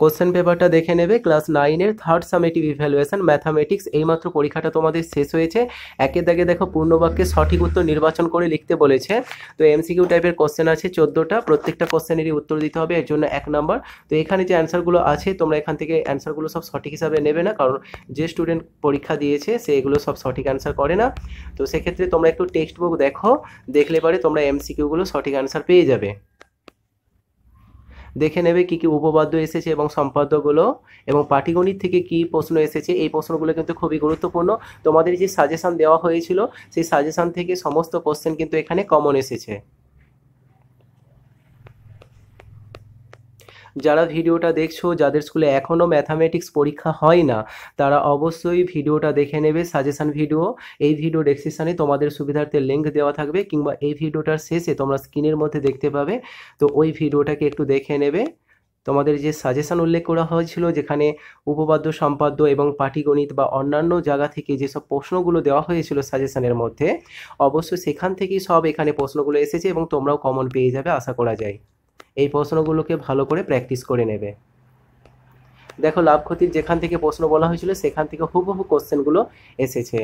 question পেপারটা দেখে নেবে ক্লাস নাইনের থার্ড সামেটিভ ইভ্যালুয়েশন ম্যাথামেটিক্স এইমাত্র পরীক্ষাটা তোমাদের শেষ হয়েছে একের দাগে দেখো পূর্ণবাক্যে সঠিক উত্তর নির্বাচন করে লিখতে বলেছে তো এমসিকিউ টাইপের কোশ্চেন আছে চোদ্দোটা প্রত্যেকটা কোশ্চেনেরই উত্তর দিতে হবে এর জন্য এক নম্বর তো এখানে যে অ্যান্সারগুলো আছে তোমরা এখান থেকে অ্যান্সারগুলো সব সঠিক হিসাবে নেবে না কারণ যে স্টুডেন্ট পরীক্ষা দিয়েছে সে এগুলো সব সঠিক অ্যান্সার করে না তো সেক্ষেত্রে তোমরা একটু টেক্সট বুক দেখো দেখলে পরে তোমরা এমসিকিউগুলো সঠিক অ্যান্সার পেয়ে যাবে দেখে নেবে কি কি উপপাদ্য এসেছে এবং সম্পাদ্যগুলো এবং পাটিগণিত থেকে কি প্রশ্ন এসেছে এই প্রশ্নগুলো কিন্তু খুবই গুরুত্বপূর্ণ তোমাদের যে সাজেশান দেওয়া হয়েছিল সেই সাজেশান থেকে সমস্ত কোশ্চেন কিন্তু এখানে কমন এসেছে যারা ভিডিওটা দেখছো যাদের স্কুলে এখনও ম্যাথামেটিক্স পরীক্ষা হয় না তারা অবশ্যই ভিডিওটা দেখে নেবে সাজেশান ভিডিও এই ভিডিও ডেসক্রিপশানে তোমাদের সুবিধার্থে লিঙ্ক দেওয়া থাকবে কিংবা এই ভিডিওটার শেষে তোমরা স্ক্রিনের মধ্যে দেখতে পাবে তো ওই ভিডিওটাকে একটু দেখে নেবে তোমাদের যে সাজেশান উল্লেখ করা হয়েছিল যেখানে উপপাদ্য সম্পাদ্য এবং পাটিগণিত বা অন্যান্য জায়গা থেকে যেসব প্রশ্নগুলো দেওয়া হয়েছিল সাজেশানের মধ্যে অবশ্যই সেখান থেকেই সব এখানে প্রশ্নগুলো এসেছে এবং তোমরাও কমন পেয়ে যাবে আশা করা যায় এই প্রশ্নগুলোকে ভালো করে প্র্যাকটিস করে নেবে দেখো লাভ ক্ষতির যেখান থেকে প্রশ্ন বলা হয়েছিল সেখান থেকে হুবহু কোশ্চেনগুলো এসেছে